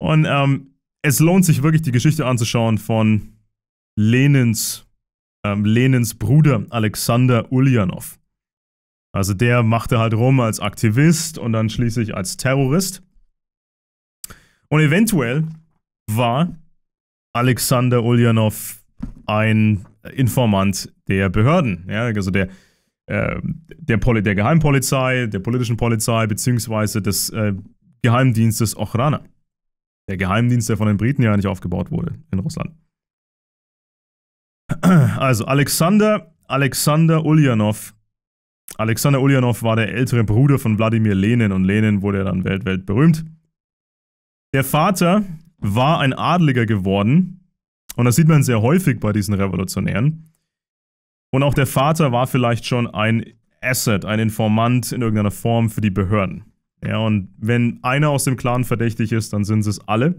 Und ähm, es lohnt sich wirklich, die Geschichte anzuschauen von Lenins, ähm, Lenins Bruder Alexander Ulyanov. Also der machte halt rum als Aktivist und dann schließlich als Terrorist. Und eventuell war Alexander Ulyanov ein Informant der Behörden, ja, also der, äh, der, Poli der Geheimpolizei, der politischen Polizei beziehungsweise des äh, Geheimdienstes Ochrana. Der Geheimdienst, der von den Briten ja nicht aufgebaut wurde in Russland. Also Alexander, Alexander Ulyanov. Alexander Ulyanov war der ältere Bruder von Wladimir Lenin und Lenin wurde ja dann weltweit berühmt. Der Vater war ein Adliger geworden und das sieht man sehr häufig bei diesen Revolutionären. Und auch der Vater war vielleicht schon ein Asset, ein Informant in irgendeiner Form für die Behörden. Ja, und wenn einer aus dem Clan verdächtig ist, dann sind es alle.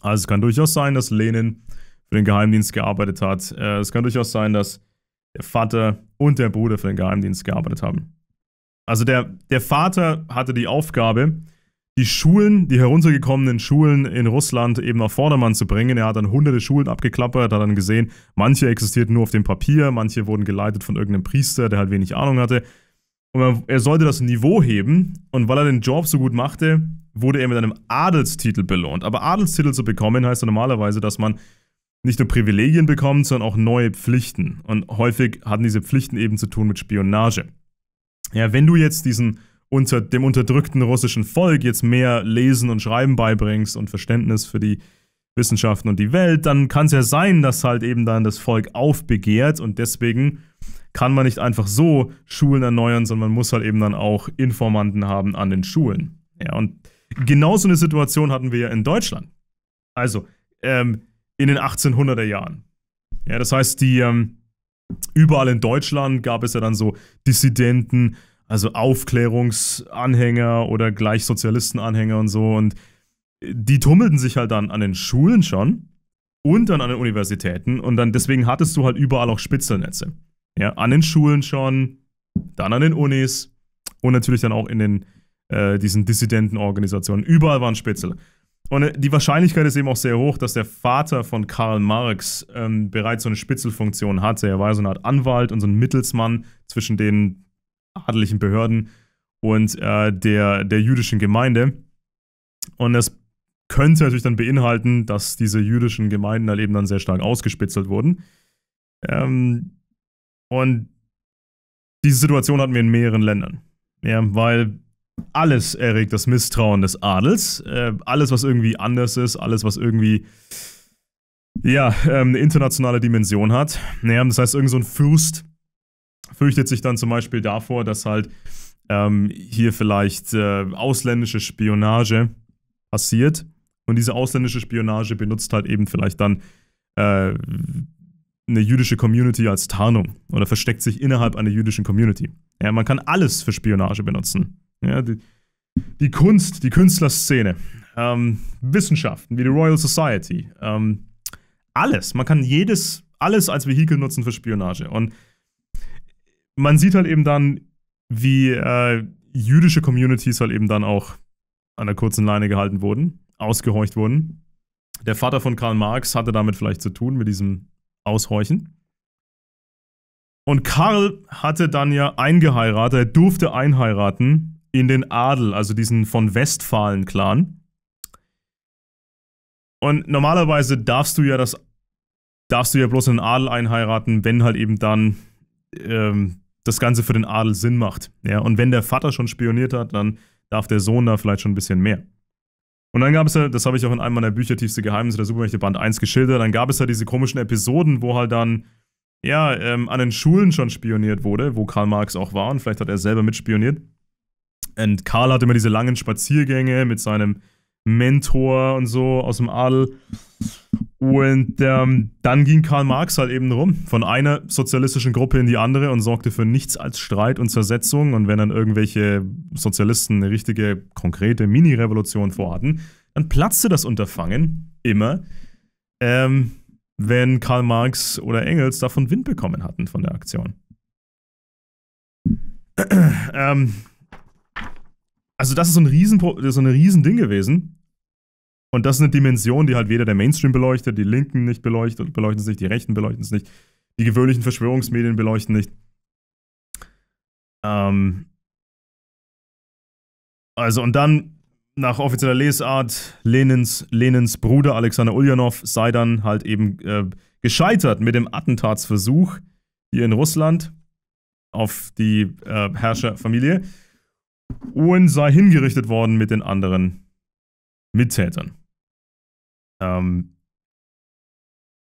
Also es kann durchaus sein, dass Lenin für den Geheimdienst gearbeitet hat. Äh, es kann durchaus sein, dass der Vater und der Bruder für den Geheimdienst gearbeitet haben. Also der, der Vater hatte die Aufgabe, die Schulen, die heruntergekommenen Schulen in Russland eben auf Vordermann zu bringen. Er hat dann hunderte Schulen abgeklappert, hat dann gesehen, manche existierten nur auf dem Papier, manche wurden geleitet von irgendeinem Priester, der halt wenig Ahnung hatte. Und er sollte das Niveau heben. Und weil er den Job so gut machte, wurde er mit einem Adelstitel belohnt. Aber Adelstitel zu bekommen heißt ja normalerweise, dass man nicht nur Privilegien bekommt, sondern auch neue Pflichten. Und häufig hatten diese Pflichten eben zu tun mit Spionage. Ja, wenn du jetzt diesen unter, dem unterdrückten russischen Volk jetzt mehr Lesen und Schreiben beibringst und Verständnis für die Wissenschaften und die Welt, dann kann es ja sein, dass halt eben dann das Volk aufbegehrt und deswegen kann man nicht einfach so Schulen erneuern, sondern man muss halt eben dann auch Informanten haben an den Schulen. Ja, und genauso eine Situation hatten wir ja in Deutschland. Also ähm, in den 1800er Jahren. Ja, das heißt, die ähm, überall in Deutschland gab es ja dann so Dissidenten, also Aufklärungsanhänger oder Gleichsozialistenanhänger und so. Und die tummelten sich halt dann an den Schulen schon und dann an den Universitäten. Und dann deswegen hattest du halt überall auch Spitzelnetze. Ja, an den Schulen schon, dann an den Unis und natürlich dann auch in den äh, diesen Dissidentenorganisationen. Überall waren Spitzel. Und äh, die Wahrscheinlichkeit ist eben auch sehr hoch, dass der Vater von Karl Marx ähm, bereits so eine Spitzelfunktion hatte. Er war so eine Art Anwalt und so ein Mittelsmann zwischen den adeligen Behörden und äh, der, der jüdischen Gemeinde. Und das könnte natürlich dann beinhalten, dass diese jüdischen Gemeinden dann halt eben dann sehr stark ausgespitzelt wurden. Ähm, und diese Situation hatten wir in mehreren Ländern. Ja, weil alles erregt das Misstrauen des Adels. Äh, alles, was irgendwie anders ist, alles, was irgendwie ja, ähm, eine internationale Dimension hat. Ja, das heißt, irgend so ein Fürst fürchtet sich dann zum Beispiel davor, dass halt ähm, hier vielleicht äh, ausländische Spionage passiert. Und diese ausländische Spionage benutzt halt eben vielleicht dann äh, eine jüdische Community als Tarnung oder versteckt sich innerhalb einer jüdischen Community. Ja, man kann alles für Spionage benutzen. Ja, die, die Kunst, die Künstlerszene, ähm, Wissenschaften wie die Royal Society, ähm, alles. Man kann jedes, alles als Vehikel nutzen für Spionage. Und man sieht halt eben dann, wie äh, jüdische Communities halt eben dann auch an der kurzen Leine gehalten wurden, ausgehorcht wurden. Der Vater von Karl Marx hatte damit vielleicht zu tun, mit diesem aushorchen. Und Karl hatte dann ja eingeheiratet, er durfte einheiraten in den Adel, also diesen von Westfalen-Clan. Und normalerweise darfst du ja das, darfst du ja bloß in den Adel einheiraten, wenn halt eben dann ähm, das Ganze für den Adel Sinn macht. Ja? Und wenn der Vater schon spioniert hat, dann darf der Sohn da vielleicht schon ein bisschen mehr. Und dann gab es ja, das habe ich auch in einem meiner Bücher Tiefste Geheimnisse der Supermächte Band 1 geschildert, dann gab es ja diese komischen Episoden, wo halt dann ja, ähm, an den Schulen schon spioniert wurde, wo Karl Marx auch war und vielleicht hat er selber mitspioniert. Und Karl hatte immer diese langen Spaziergänge mit seinem Mentor und so aus dem Adel. Und ähm, dann ging Karl Marx halt eben rum, von einer sozialistischen Gruppe in die andere und sorgte für nichts als Streit und Zersetzung. Und wenn dann irgendwelche Sozialisten eine richtige, konkrete Mini-Revolution vorhatten, dann platzte das Unterfangen immer, ähm, wenn Karl Marx oder Engels davon Wind bekommen hatten von der Aktion. ähm, also das ist so ein, Riesenpro so ein Riesending gewesen. Und das ist eine Dimension, die halt weder der Mainstream beleuchtet, die Linken nicht beleuchtet, beleuchten es nicht, die Rechten beleuchten es nicht, die gewöhnlichen Verschwörungsmedien beleuchten nicht. Ähm also, und dann nach offizieller Lesart Lenins, Lenins Bruder Alexander Ulyanov sei dann halt eben äh, gescheitert mit dem Attentatsversuch hier in Russland auf die äh, Herrscherfamilie und sei hingerichtet worden mit den anderen Mittätern. Ähm,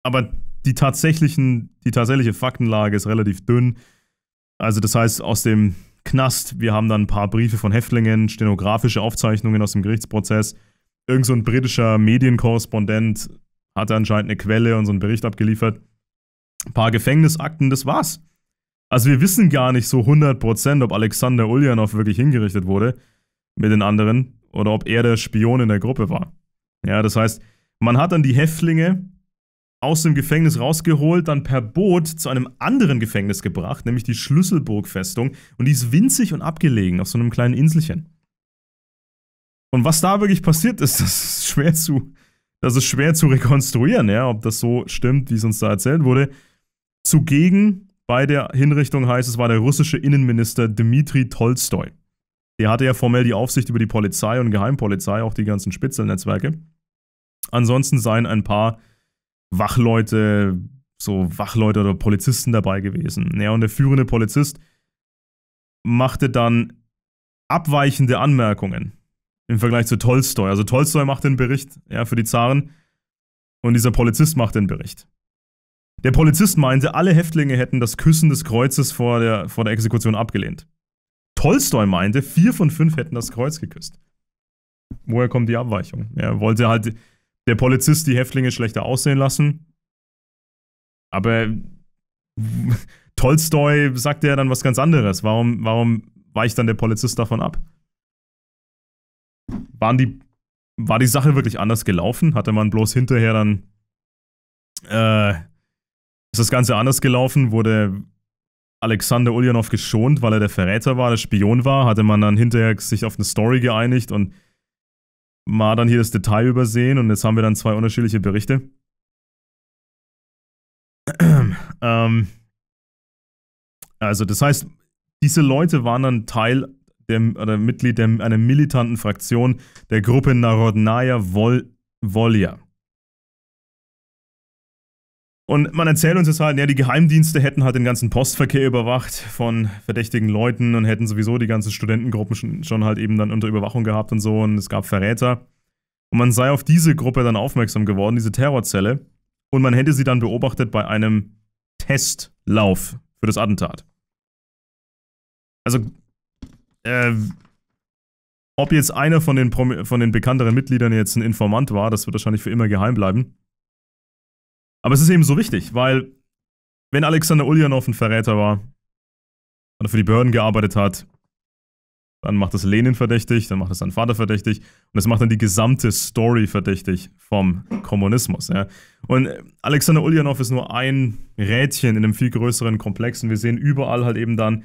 aber die, tatsächlichen, die tatsächliche Faktenlage ist relativ dünn. Also das heißt, aus dem Knast, wir haben dann ein paar Briefe von Häftlingen, stenografische Aufzeichnungen aus dem Gerichtsprozess. Irgend so ein britischer Medienkorrespondent hatte anscheinend eine Quelle und so einen Bericht abgeliefert. Ein paar Gefängnisakten, das war's. Also wir wissen gar nicht so 100%, ob Alexander Ulyanov wirklich hingerichtet wurde mit den anderen oder ob er der Spion in der Gruppe war. Ja, das heißt, man hat dann die Häftlinge aus dem Gefängnis rausgeholt, dann per Boot zu einem anderen Gefängnis gebracht, nämlich die Schlüsselburgfestung. Und die ist winzig und abgelegen auf so einem kleinen Inselchen. Und was da wirklich passiert ist, das ist schwer zu, das ist schwer zu rekonstruieren, ja, ob das so stimmt, wie es uns da erzählt wurde. Zugegen bei der Hinrichtung heißt es, war der russische Innenminister Dmitri Tolstoi. Der hatte ja formell die Aufsicht über die Polizei und Geheimpolizei, auch die ganzen Spitzelnetzwerke. Ansonsten seien ein paar Wachleute, so Wachleute oder Polizisten dabei gewesen. Ja, und der führende Polizist machte dann abweichende Anmerkungen im Vergleich zu Tolstoi. Also Tolstoi macht den Bericht ja, für die Zaren und dieser Polizist macht den Bericht. Der Polizist meinte, alle Häftlinge hätten das Küssen des Kreuzes vor der, vor der Exekution abgelehnt. Tolstoi meinte, vier von fünf hätten das Kreuz geküsst. Woher kommt die Abweichung? Er wollte halt der Polizist die Häftlinge schlechter aussehen lassen. Aber Tolstoi sagte ja dann was ganz anderes. Warum, warum weicht dann der Polizist davon ab? Waren die, war die Sache wirklich anders gelaufen? Hatte man bloß hinterher dann. Äh, ist das Ganze anders gelaufen? Wurde Alexander Ulyanov geschont, weil er der Verräter war, der Spion war? Hatte man dann hinterher sich auf eine Story geeinigt und mal dann hier das Detail übersehen und jetzt haben wir dann zwei unterschiedliche Berichte. ähm, also das heißt, diese Leute waren dann Teil der, oder Mitglied der, einer militanten Fraktion der Gruppe Narodnaya Vol Volja. Und man erzählt uns jetzt halt, ja, die Geheimdienste hätten halt den ganzen Postverkehr überwacht von verdächtigen Leuten und hätten sowieso die ganzen Studentengruppen schon, schon halt eben dann unter Überwachung gehabt und so und es gab Verräter. Und man sei auf diese Gruppe dann aufmerksam geworden, diese Terrorzelle. Und man hätte sie dann beobachtet bei einem Testlauf für das Attentat. Also, äh, ob jetzt einer von den, von den bekannteren Mitgliedern jetzt ein Informant war, das wird wahrscheinlich für immer geheim bleiben. Aber es ist eben so wichtig, weil wenn Alexander Ulyanov ein Verräter war und für die Behörden gearbeitet hat, dann macht das Lenin verdächtig, dann macht das sein Vater verdächtig und das macht dann die gesamte Story verdächtig vom Kommunismus. Ja. Und Alexander Ulyanov ist nur ein Rädchen in einem viel größeren Komplex und wir sehen überall halt eben dann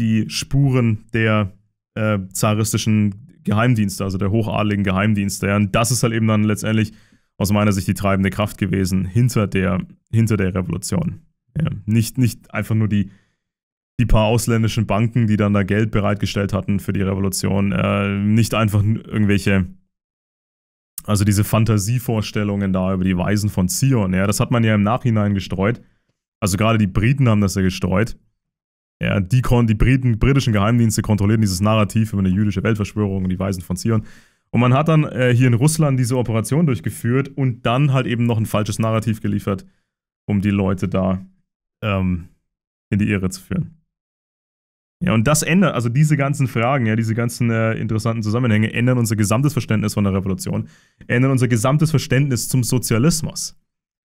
die Spuren der äh, zaristischen Geheimdienste, also der hochadligen Geheimdienste. Ja. Und das ist halt eben dann letztendlich aus meiner Sicht die treibende Kraft gewesen hinter der, hinter der Revolution. Ja, nicht, nicht einfach nur die, die paar ausländischen Banken, die dann da Geld bereitgestellt hatten für die Revolution, äh, nicht einfach irgendwelche, also diese Fantasievorstellungen da über die Weisen von Zion, ja, das hat man ja im Nachhinein gestreut. Also gerade die Briten haben das ja gestreut. Ja, die, die Briten, britischen Geheimdienste kontrollierten dieses Narrativ über eine jüdische Weltverschwörung und die Weisen von Zion. Und man hat dann äh, hier in Russland diese Operation durchgeführt und dann halt eben noch ein falsches Narrativ geliefert, um die Leute da ähm, in die Irre zu führen. Ja, und das ändert, also diese ganzen Fragen, ja, diese ganzen äh, interessanten Zusammenhänge ändern unser gesamtes Verständnis von der Revolution, ändern unser gesamtes Verständnis zum Sozialismus.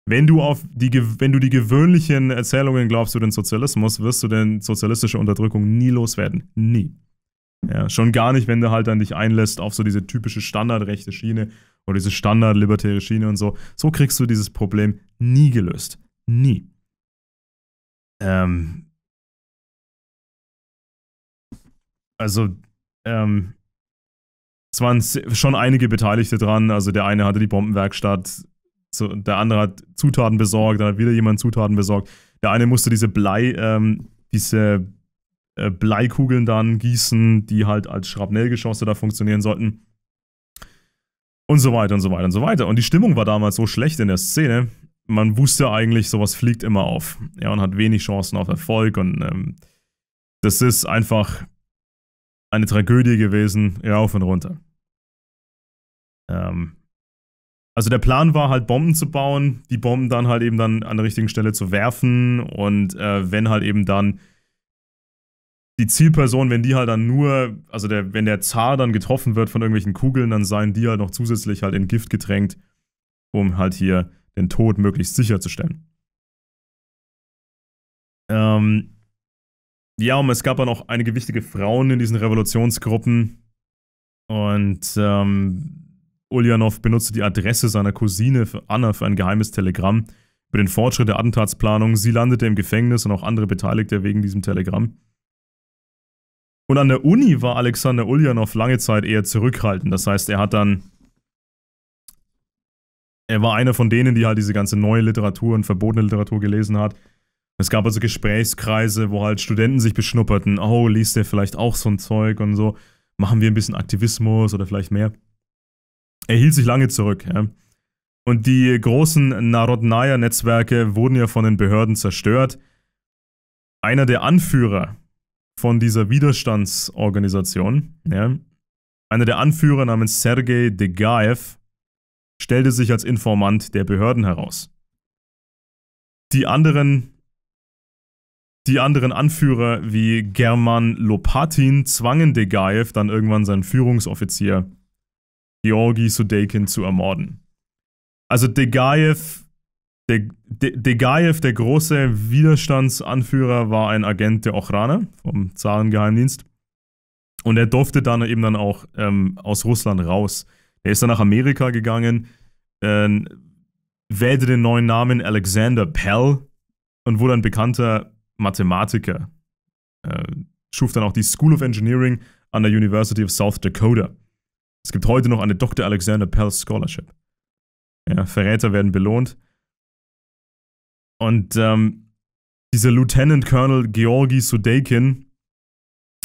Wenn du auf die, wenn du die gewöhnlichen Erzählungen glaubst über den Sozialismus, wirst du den sozialistische Unterdrückung nie loswerden. Nie. Ja, schon gar nicht, wenn du halt dann dich einlässt auf so diese typische standardrechte Schiene oder diese standardlibertäre Schiene und so. So kriegst du dieses Problem nie gelöst. Nie. Ähm, also, ähm, es waren schon einige Beteiligte dran. Also der eine hatte die Bombenwerkstatt, so, der andere hat Zutaten besorgt, dann hat wieder jemand Zutaten besorgt. Der eine musste diese Blei, ähm, diese äh, Bleikugeln dann gießen, die halt als Schrapnellgeschosse da funktionieren sollten. Und so weiter und so weiter und so weiter. Und die Stimmung war damals so schlecht in der Szene, man wusste eigentlich, sowas fliegt immer auf. Ja, und hat wenig Chancen auf Erfolg und ähm, das ist einfach eine Tragödie gewesen, rauf und runter. Ähm, also der Plan war halt Bomben zu bauen, die Bomben dann halt eben dann an der richtigen Stelle zu werfen und äh, wenn halt eben dann die Zielperson, wenn die halt dann nur, also der, wenn der Zar dann getroffen wird von irgendwelchen Kugeln, dann seien die halt noch zusätzlich halt in Gift getränkt, um halt hier den Tod möglichst sicherzustellen. Ähm, ja, und es gab dann auch einige wichtige Frauen in diesen Revolutionsgruppen. Und ähm, Ulyanov benutzte die Adresse seiner Cousine für Anna für ein geheimes Telegramm über den Fortschritt der Attentatsplanung. Sie landete im Gefängnis und auch andere Beteiligte wegen diesem Telegramm. Und an der Uni war Alexander Ulyanov lange Zeit eher zurückhaltend. Das heißt, er hat dann. Er war einer von denen, die halt diese ganze neue Literatur und verbotene Literatur gelesen hat. Es gab also Gesprächskreise, wo halt Studenten sich beschnupperten. Oh, liest der vielleicht auch so ein Zeug und so? Machen wir ein bisschen Aktivismus oder vielleicht mehr? Er hielt sich lange zurück. Ja. Und die großen Narodnaya-Netzwerke wurden ja von den Behörden zerstört. Einer der Anführer von dieser Widerstandsorganisation. Ja. Einer der Anführer namens Sergei Degaev stellte sich als Informant der Behörden heraus. Die anderen, die anderen Anführer wie German Lopatin zwangen Degaev dann irgendwann seinen Führungsoffizier Georgi Sudeikin zu ermorden. Also Degaev der Degaev, der große Widerstandsanführer, war ein Agent der Ochrana vom Zarengeheimdienst. Und er durfte dann eben dann auch ähm, aus Russland raus. Er ist dann nach Amerika gegangen, äh, wählte den neuen Namen Alexander Pell und wurde ein bekannter Mathematiker. Äh, schuf dann auch die School of Engineering an der University of South Dakota. Es gibt heute noch eine Dr. Alexander Pell Scholarship. Ja, Verräter werden belohnt. Und ähm, dieser Lieutenant Colonel Georgi Sudeikin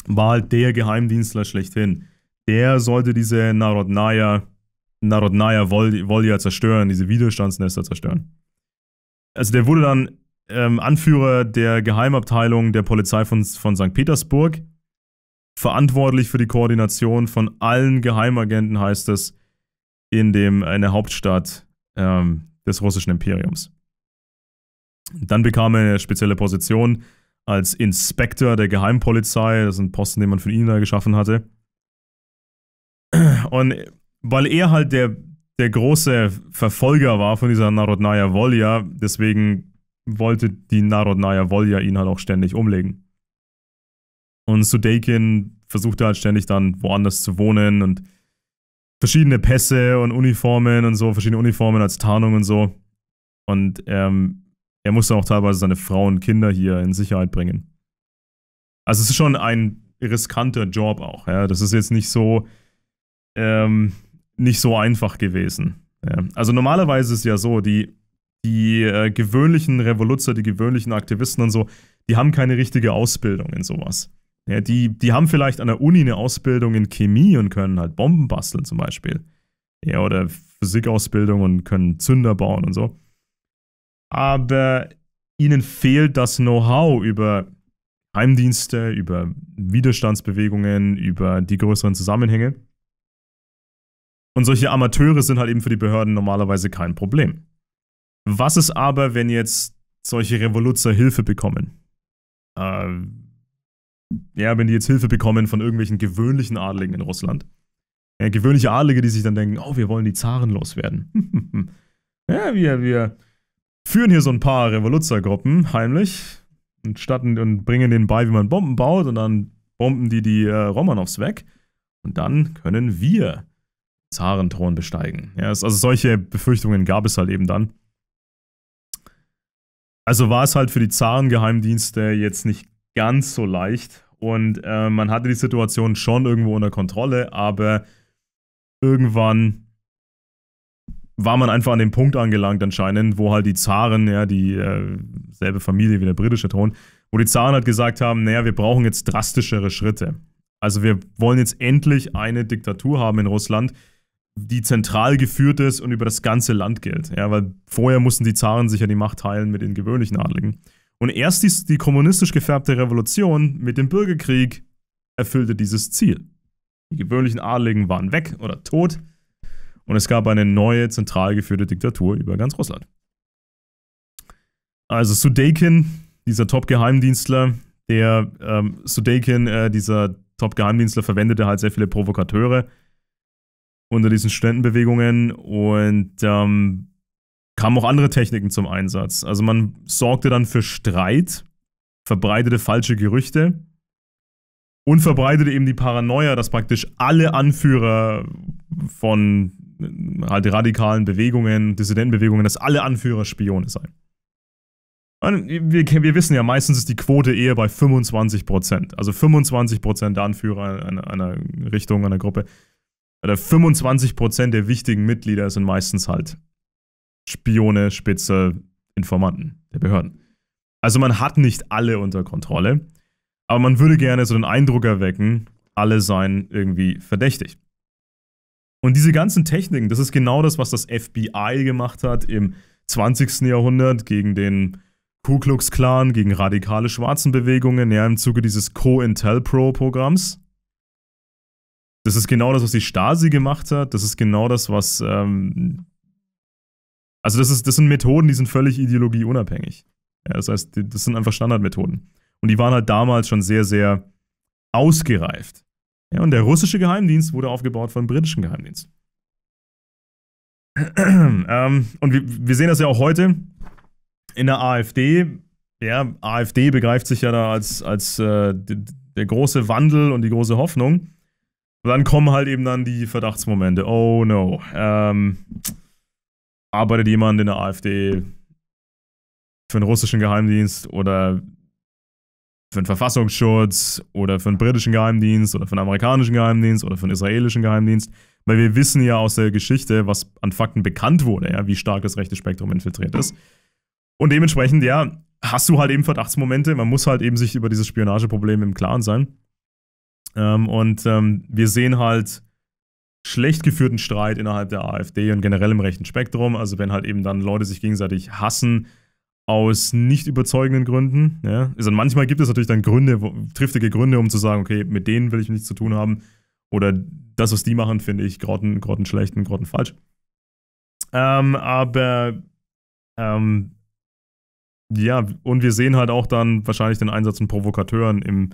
war halt der Geheimdienstler schlechthin. Der sollte diese Narodnaya, Narodnaya Volja zerstören, diese Widerstandsnester zerstören. Also der wurde dann ähm, Anführer der Geheimabteilung der Polizei von, von St. Petersburg, verantwortlich für die Koordination von allen Geheimagenten, heißt es, in, dem, in der Hauptstadt ähm, des russischen Imperiums. Dann bekam er eine spezielle Position als Inspektor der Geheimpolizei. Das ist ein Posten, den man für ihn da geschaffen hatte. Und weil er halt der, der große Verfolger war von dieser Narodnaya Volja, deswegen wollte die Narodnaya Volja ihn halt auch ständig umlegen. Und Sudeikin versuchte halt ständig dann woanders zu wohnen und verschiedene Pässe und Uniformen und so, verschiedene Uniformen als Tarnung und so. Und ähm, er muss dann auch teilweise seine Frauen und Kinder hier in Sicherheit bringen. Also es ist schon ein riskanter Job auch. Ja? Das ist jetzt nicht so, ähm, nicht so einfach gewesen. Ja? Also normalerweise ist es ja so, die, die äh, gewöhnlichen Revoluzzer, die gewöhnlichen Aktivisten und so, die haben keine richtige Ausbildung in sowas. Ja, die, die haben vielleicht an der Uni eine Ausbildung in Chemie und können halt Bomben basteln zum Beispiel. Ja, oder Physikausbildung und können Zünder bauen und so aber ihnen fehlt das Know-how über Heimdienste, über Widerstandsbewegungen, über die größeren Zusammenhänge. Und solche Amateure sind halt eben für die Behörden normalerweise kein Problem. Was ist aber, wenn jetzt solche Revoluzzer Hilfe bekommen? Äh, ja, wenn die jetzt Hilfe bekommen von irgendwelchen gewöhnlichen Adligen in Russland. Ja, gewöhnliche Adlige, die sich dann denken, oh, wir wollen die Zaren loswerden. ja, wir, wir, führen hier so ein paar revoluzzer heimlich und statten und bringen denen bei, wie man Bomben baut und dann bomben die die äh, Romanows weg. Und dann können wir Zarenthron besteigen. Ja, also solche Befürchtungen gab es halt eben dann. Also war es halt für die Zarengeheimdienste jetzt nicht ganz so leicht. Und äh, man hatte die Situation schon irgendwo unter Kontrolle, aber irgendwann war man einfach an dem Punkt angelangt anscheinend, wo halt die Zaren, ja, die äh, selbe Familie wie der britische Thron, wo die Zaren halt gesagt haben, naja, wir brauchen jetzt drastischere Schritte. Also wir wollen jetzt endlich eine Diktatur haben in Russland, die zentral geführt ist und über das ganze Land gilt. Ja, weil vorher mussten die Zaren sich ja die Macht teilen mit den gewöhnlichen Adligen. Und erst die, die kommunistisch gefärbte Revolution mit dem Bürgerkrieg erfüllte dieses Ziel. Die gewöhnlichen Adligen waren weg oder tot und es gab eine neue zentral geführte Diktatur über ganz Russland. Also Sudeikin, dieser Top-Geheimdienstler, der ähm, Sudekin, äh, dieser Top-Geheimdienstler, verwendete halt sehr viele Provokateure unter diesen Studentenbewegungen und ähm, kamen auch andere Techniken zum Einsatz. Also man sorgte dann für Streit, verbreitete falsche Gerüchte und verbreitete eben die Paranoia, dass praktisch alle Anführer von halt radikalen Bewegungen, Dissidentenbewegungen, dass alle Anführer Spione seien. Wir, wir, wissen ja, meistens ist die Quote eher bei 25 Prozent. Also 25 Prozent der Anführer einer, einer, Richtung, einer Gruppe. Oder 25 Prozent der wichtigen Mitglieder sind meistens halt Spione, Spitze, Informanten der Behörden. Also man hat nicht alle unter Kontrolle, aber man würde gerne so den Eindruck erwecken, alle seien irgendwie verdächtig. Und diese ganzen Techniken, das ist genau das, was das FBI gemacht hat im 20. Jahrhundert gegen den Ku Klux Klan, gegen radikale schwarzen Bewegungen, ja, im Zuge dieses Co-Intel-Pro-Programms. Das ist genau das, was die Stasi gemacht hat. Das ist genau das, was. Ähm also, das, ist, das sind Methoden, die sind völlig ideologieunabhängig. Ja, das heißt, das sind einfach Standardmethoden. Und die waren halt damals schon sehr, sehr ausgereift. Ja, und der russische Geheimdienst wurde aufgebaut von britischen Geheimdienst. ähm, und wir, wir sehen das ja auch heute in der AfD. Ja, AfD begreift sich ja da als, als äh, der große Wandel und die große Hoffnung. Und dann kommen halt eben dann die Verdachtsmomente. Oh no. Ähm, arbeitet jemand in der AfD für einen russischen Geheimdienst oder für den Verfassungsschutz oder für den britischen Geheimdienst oder für den amerikanischen Geheimdienst oder für den israelischen Geheimdienst. Weil wir wissen ja aus der Geschichte, was an Fakten bekannt wurde, ja, wie stark das rechte Spektrum infiltriert ist. Und dementsprechend, ja, hast du halt eben Verdachtsmomente. Man muss halt eben sich über dieses Spionageproblem im Klaren sein. Ähm, und ähm, wir sehen halt schlecht geführten Streit innerhalb der AfD und generell im rechten Spektrum. Also wenn halt eben dann Leute sich gegenseitig hassen, aus nicht überzeugenden Gründen. Ja? Also manchmal gibt es natürlich dann Gründe, wo, triftige Gründe, um zu sagen, okay, mit denen will ich nichts zu tun haben. Oder das, was die machen, finde ich grotten, grotten schlecht und grotten falsch. Ähm, aber ähm, ja, und wir sehen halt auch dann wahrscheinlich den Einsatz von Provokateuren im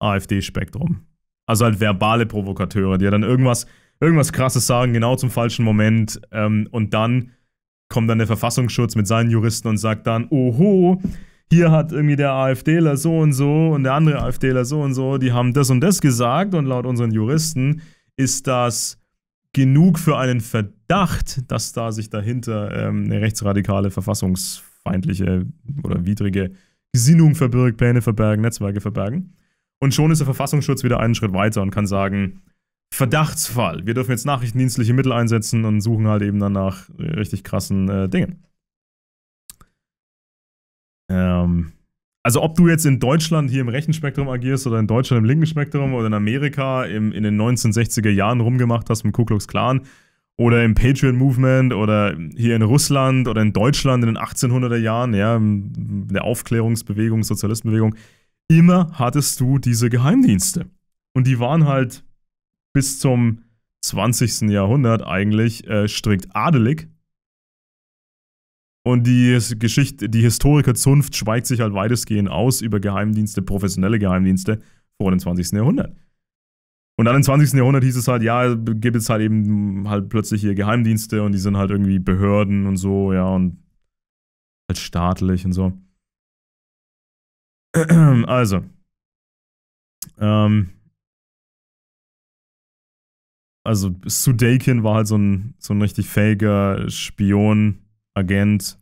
AfD-Spektrum. Also halt verbale Provokateure, die ja dann irgendwas, irgendwas krasses sagen, genau zum falschen Moment ähm, und dann kommt dann der Verfassungsschutz mit seinen Juristen und sagt dann, oho, hier hat irgendwie der AfDler so und so und der andere AfDler so und so, die haben das und das gesagt und laut unseren Juristen ist das genug für einen Verdacht, dass da sich dahinter ähm, eine rechtsradikale, verfassungsfeindliche oder widrige Gesinnung verbirgt, Pläne verbergen, Netzwerke verbergen. Und schon ist der Verfassungsschutz wieder einen Schritt weiter und kann sagen, Verdachtsfall. Wir dürfen jetzt nachrichtendienstliche Mittel einsetzen und suchen halt eben danach richtig krassen äh, Dingen. Ähm, also ob du jetzt in Deutschland hier im rechten Spektrum agierst oder in Deutschland im linken Spektrum oder in Amerika im, in den 1960er Jahren rumgemacht hast mit Ku Klux Klan oder im Patriot Movement oder hier in Russland oder in Deutschland in den 1800er Jahren, ja, in der Aufklärungsbewegung, Sozialistenbewegung, immer hattest du diese Geheimdienste. Und die waren halt bis zum 20. Jahrhundert eigentlich äh, strikt adelig. Und die Geschichte, die Historikerzunft schweigt sich halt weitestgehend aus über Geheimdienste, professionelle Geheimdienste vor dem 20. Jahrhundert. Und dann im 20. Jahrhundert hieß es halt, ja, gibt es halt eben halt plötzlich hier Geheimdienste und die sind halt irgendwie Behörden und so, ja, und halt staatlich und so. Also, ähm, also Sudeikin war halt so ein, so ein richtig fähiger Spion, Agent,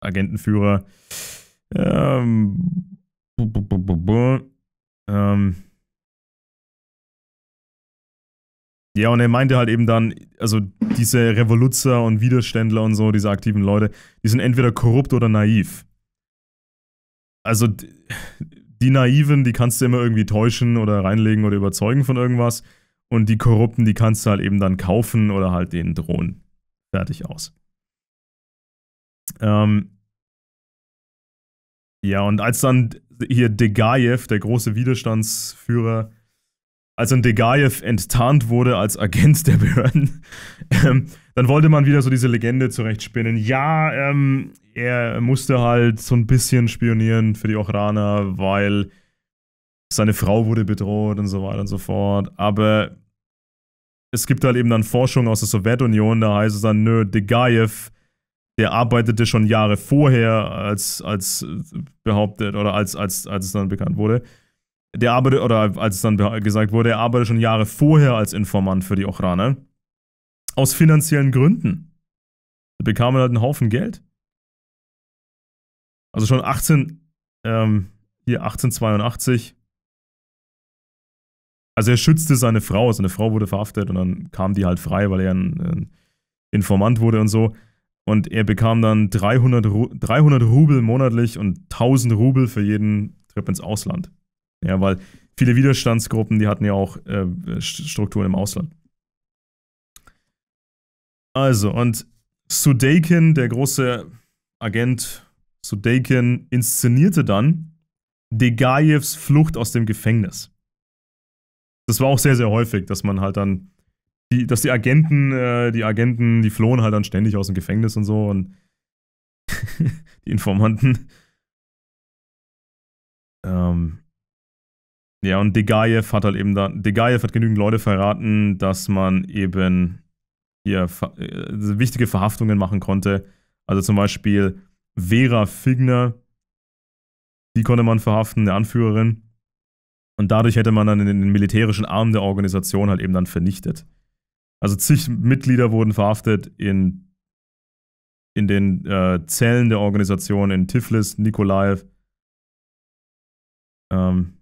Agentenführer. Ähm, ähm, ja, und er meinte halt eben dann, also diese Revoluzzer und Widerständler und so, diese aktiven Leute, die sind entweder korrupt oder naiv. Also die Naiven, die kannst du immer irgendwie täuschen oder reinlegen oder überzeugen von irgendwas. Und die Korrupten, die kannst du halt eben dann kaufen oder halt denen drohen. Fertig aus. Ähm ja, und als dann hier Degayev, der große Widerstandsführer, als dann Degayev enttarnt wurde als Agent der Behörden, ähm, dann wollte man wieder so diese Legende zurechtspinnen. Ja, ähm, er musste halt so ein bisschen spionieren für die Ochraner, weil seine Frau wurde bedroht und so weiter und so fort. Aber es gibt halt eben dann Forschung aus der Sowjetunion, da heißt es dann, nö, Degaev, der arbeitete schon Jahre vorher, als, als behauptet, oder als, als, als es dann bekannt wurde. Der arbeitet, oder als es dann gesagt wurde, er arbeitet schon Jahre vorher als Informant für die Ochraner. Aus finanziellen Gründen. Da bekam er halt einen Haufen Geld. Also schon 18, ähm, hier 1882 also er schützte seine Frau, seine Frau wurde verhaftet und dann kam die halt frei, weil er ein, ein Informant wurde und so. Und er bekam dann 300, Ru 300 Rubel monatlich und 1000 Rubel für jeden Trip ins Ausland. Ja, weil viele Widerstandsgruppen, die hatten ja auch äh, Strukturen im Ausland. Also, und Sudeikin, der große Agent Sudeikин, inszenierte dann Degajevs Flucht aus dem Gefängnis das war auch sehr, sehr häufig, dass man halt dann, die, dass die Agenten, äh, die Agenten, die flohen halt dann ständig aus dem Gefängnis und so und die Informanten. Ähm, ja, und Degaev hat halt eben da, Degaev hat genügend Leute verraten, dass man eben hier äh, wichtige Verhaftungen machen konnte. Also zum Beispiel Vera Figner, die konnte man verhaften, eine Anführerin. Und dadurch hätte man dann den militärischen Arm der Organisation halt eben dann vernichtet. Also zig Mitglieder wurden verhaftet in, in den äh, Zellen der Organisation in Tiflis, Nikolaev ähm,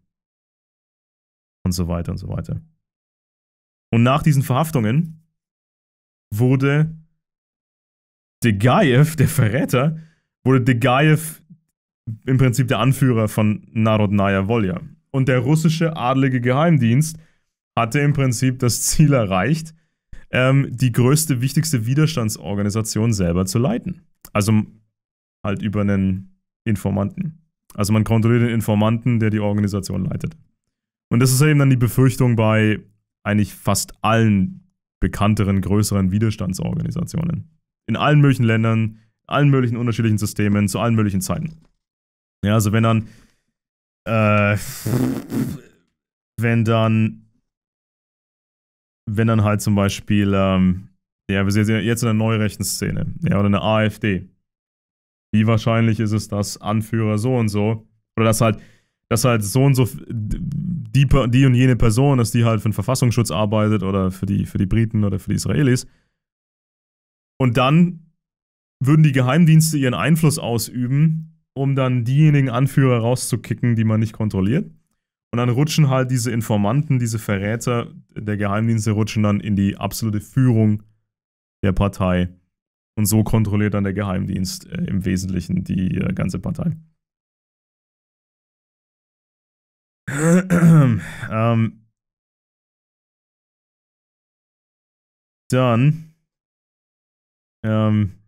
und so weiter und so weiter. Und nach diesen Verhaftungen wurde Degaev, der Verräter, wurde Degaev im Prinzip der Anführer von Narodnaya Volja. Und der russische adlige Geheimdienst hatte im Prinzip das Ziel erreicht, ähm, die größte, wichtigste Widerstandsorganisation selber zu leiten. Also halt über einen Informanten. Also man kontrolliert den Informanten, der die Organisation leitet. Und das ist eben dann die Befürchtung bei eigentlich fast allen bekannteren, größeren Widerstandsorganisationen. In allen möglichen Ländern, allen möglichen unterschiedlichen Systemen, zu allen möglichen Zeiten. Ja, also wenn dann äh, wenn dann, wenn dann halt zum Beispiel, ähm, ja, wir sind jetzt in der neurechten Szene, ja, oder eine AfD. Wie wahrscheinlich ist es, dass Anführer so und so, oder dass halt, dass halt so und so die, die und jene Person, dass die halt für den Verfassungsschutz arbeitet oder für die, für die Briten oder für die Israelis. Und dann würden die Geheimdienste ihren Einfluss ausüben um dann diejenigen Anführer rauszukicken, die man nicht kontrolliert. Und dann rutschen halt diese Informanten, diese Verräter der Geheimdienste rutschen dann in die absolute Führung der Partei. Und so kontrolliert dann der Geheimdienst äh, im Wesentlichen die äh, ganze Partei. ähm, dann ähm,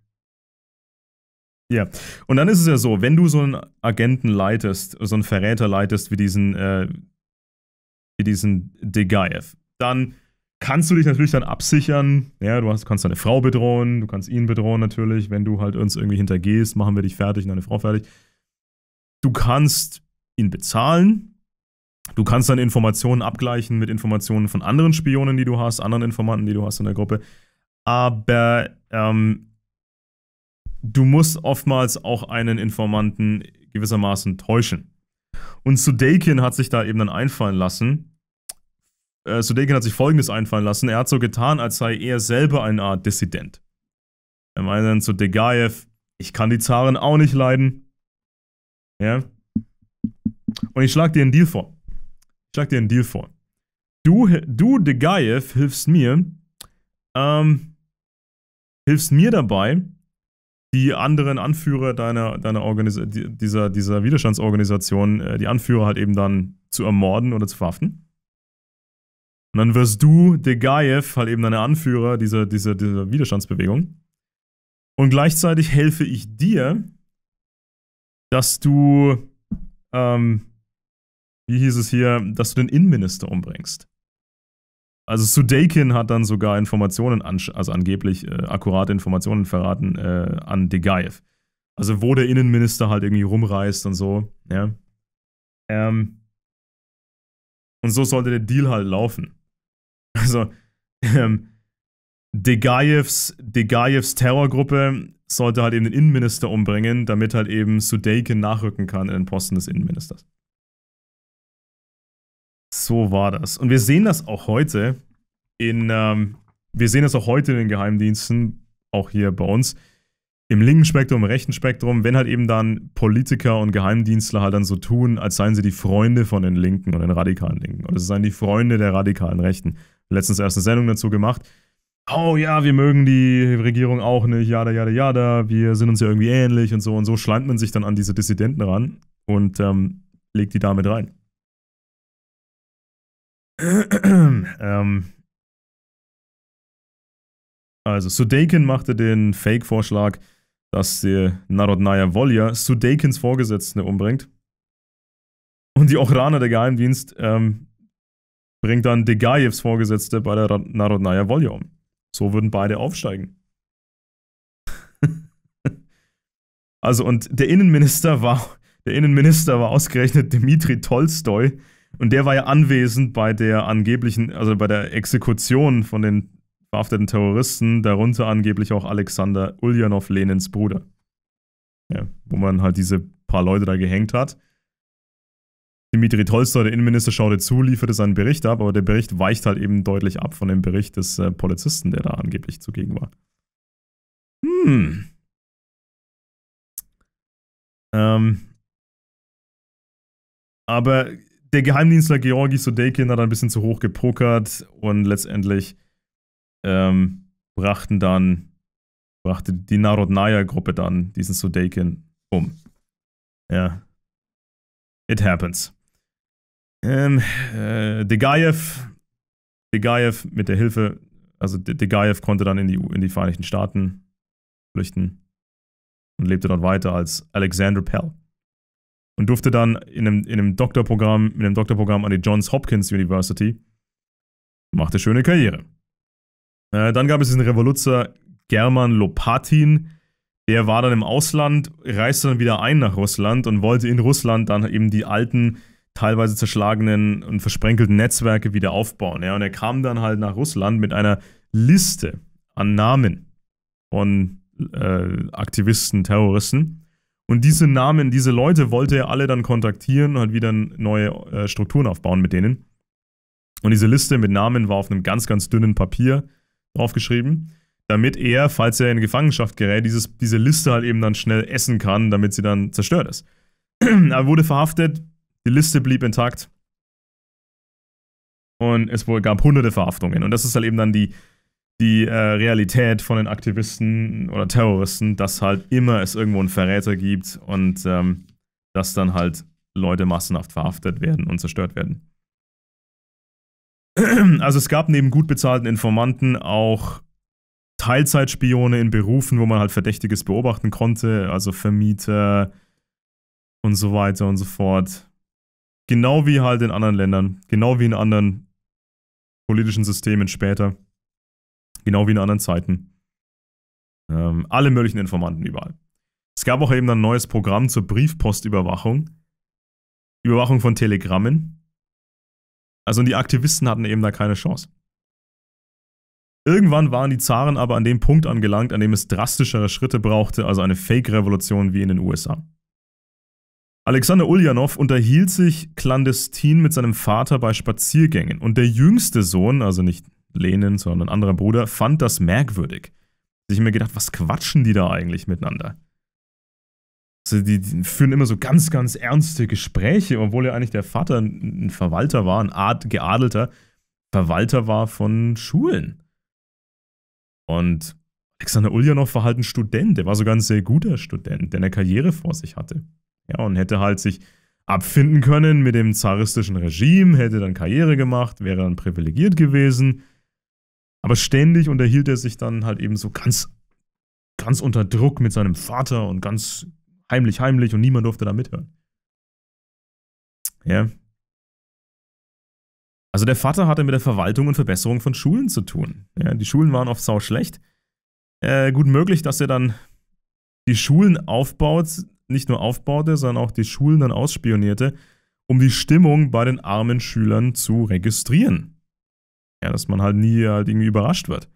ja, und dann ist es ja so, wenn du so einen Agenten leitest, so einen Verräter leitest wie diesen, äh, wie diesen Degaev, dann kannst du dich natürlich dann absichern. Ja, du hast, kannst deine Frau bedrohen, du kannst ihn bedrohen natürlich. Wenn du halt uns irgendwie hintergehst, machen wir dich fertig und deine Frau fertig. Du kannst ihn bezahlen. Du kannst deine Informationen abgleichen mit Informationen von anderen Spionen, die du hast, anderen Informanten, die du hast in der Gruppe. Aber ähm, du musst oftmals auch einen Informanten gewissermaßen täuschen. Und Sudeikin hat sich da eben dann einfallen lassen. Äh, Sudekin hat sich Folgendes einfallen lassen. Er hat so getan, als sei er selber eine Art Dissident. Er meinte dann zu Degaev, ich kann die Zaren auch nicht leiden. Ja. Und ich schlag dir einen Deal vor. Ich schlag dir einen Deal vor. Du, du Degaev, hilfst mir, ähm, hilfst mir dabei, die anderen Anführer deiner, deiner Organis dieser, dieser Widerstandsorganisation, äh, die Anführer halt eben dann zu ermorden oder zu verhaften. Und dann wirst du, Degaev, halt eben deine Anführer dieser, dieser, dieser Widerstandsbewegung. Und gleichzeitig helfe ich dir, dass du, ähm, wie hieß es hier, dass du den Innenminister umbringst. Also Sudeikis hat dann sogar Informationen, an, also angeblich äh, akkurate Informationen verraten äh, an Degaev. Also wo der Innenminister halt irgendwie rumreist und so. Ja. Ähm, und so sollte der Deal halt laufen. Also ähm, Degayevs, Degayevs Terrorgruppe sollte halt eben den Innenminister umbringen, damit halt eben Sudeikis nachrücken kann in den Posten des Innenministers. So war das. Und wir sehen das auch heute in, ähm, wir sehen das auch heute in den Geheimdiensten, auch hier bei uns, im linken Spektrum, im rechten Spektrum, wenn halt eben dann Politiker und Geheimdienstler halt dann so tun, als seien sie die Freunde von den Linken und den radikalen Linken. Oder sie seien die Freunde der radikalen Rechten. Letztens erst eine Sendung dazu gemacht. Oh ja, wir mögen die Regierung auch nicht, ja, ja, da, da, ja, da, wir sind uns ja irgendwie ähnlich und so. Und so schleimt man sich dann an diese Dissidenten ran und ähm, legt die damit rein. ähm, also, Sudeikin machte den Fake-Vorschlag, dass die Narodnaya Volja Sudeikins Vorgesetzte umbringt. Und die Ochraner der Geheimdienst ähm, bringt dann Degajevs Vorgesetzte bei der Narodnaya Volja um. So würden beide aufsteigen. also, und der Innenminister war, der Innenminister war ausgerechnet Dmitri Tolstoi, und der war ja anwesend bei der angeblichen, also bei der Exekution von den verhafteten Terroristen, darunter angeblich auch Alexander Ulyanov, Lenins Bruder. Ja, wo man halt diese paar Leute da gehängt hat. Dimitri Tolstoy, der Innenminister, schaute zu, lieferte seinen Bericht ab, aber der Bericht weicht halt eben deutlich ab von dem Bericht des äh, Polizisten, der da angeblich zugegen war. Hm. Ähm. Aber der Geheimdienstler Georgi Sodekin hat ein bisschen zu hoch gepokert und letztendlich ähm, brachten dann, brachte die Narodnaya-Gruppe dann diesen Sodekin um. Ja. It happens. Ähm, äh, Degaev, Degaev mit der Hilfe, also Degaev konnte dann in die, in die Vereinigten Staaten flüchten und lebte dort weiter als Alexander Pell und durfte dann in einem, in einem Doktorprogramm, in einem Doktorprogramm an die Johns Hopkins University. Machte schöne Karriere. Äh, dann gab es diesen Revoluzzer German Lopatin. Der war dann im Ausland, reiste dann wieder ein nach Russland und wollte in Russland dann eben die alten, teilweise zerschlagenen und versprenkelten Netzwerke wieder aufbauen. Ja? Und er kam dann halt nach Russland mit einer Liste an Namen von äh, Aktivisten, Terroristen und diese Namen, diese Leute wollte er alle dann kontaktieren und halt wieder neue äh, Strukturen aufbauen mit denen. Und diese Liste mit Namen war auf einem ganz, ganz dünnen Papier draufgeschrieben, damit er, falls er in Gefangenschaft gerät, dieses, diese Liste halt eben dann schnell essen kann, damit sie dann zerstört ist. er wurde verhaftet, die Liste blieb intakt. Und es gab hunderte Verhaftungen. Und das ist halt eben dann die, die äh, Realität von den Aktivisten oder Terroristen, dass halt immer es irgendwo einen Verräter gibt und ähm, dass dann halt Leute massenhaft verhaftet werden und zerstört werden. Also es gab neben gut bezahlten Informanten auch Teilzeitspione in Berufen, wo man halt Verdächtiges beobachten konnte, also Vermieter und so weiter und so fort. Genau wie halt in anderen Ländern, genau wie in anderen politischen Systemen später. Genau wie in anderen Zeiten. Ähm, alle möglichen Informanten überall. Es gab auch eben ein neues Programm zur Briefpostüberwachung. Überwachung von Telegrammen. Also die Aktivisten hatten eben da keine Chance. Irgendwann waren die Zaren aber an dem Punkt angelangt, an dem es drastischere Schritte brauchte, also eine Fake-Revolution wie in den USA. Alexander Ulyanov unterhielt sich klandestin mit seinem Vater bei Spaziergängen und der jüngste Sohn, also nicht Lenin, sondern ein anderer Bruder, fand das merkwürdig. Ich habe mir gedacht, was quatschen die da eigentlich miteinander? Also die, die, führen immer so ganz, ganz ernste Gespräche, obwohl ja eigentlich der Vater ein Verwalter war, ein Art geadelter Verwalter war von Schulen. Und Alexander Ulyanov war halt ein Student, der war sogar ein sehr guter Student, der eine Karriere vor sich hatte. Ja, und hätte halt sich abfinden können mit dem zaristischen Regime, hätte dann Karriere gemacht, wäre dann privilegiert gewesen aber ständig unterhielt er sich dann halt eben so ganz, ganz unter Druck mit seinem Vater und ganz heimlich, heimlich und niemand durfte da mithören. Ja. Also der Vater hatte mit der Verwaltung und Verbesserung von Schulen zu tun. Ja, die Schulen waren oft sau schlecht. Äh, gut möglich, dass er dann die Schulen aufbaut, nicht nur aufbaute, sondern auch die Schulen dann ausspionierte, um die Stimmung bei den armen Schülern zu registrieren. Ja, dass man halt nie halt irgendwie überrascht wird.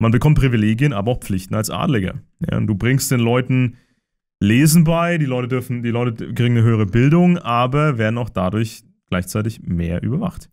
Man bekommt Privilegien, aber auch Pflichten als Adliger. Ja, und du bringst den Leuten Lesen bei, die Leute dürfen, die Leute kriegen eine höhere Bildung, aber werden auch dadurch gleichzeitig mehr überwacht.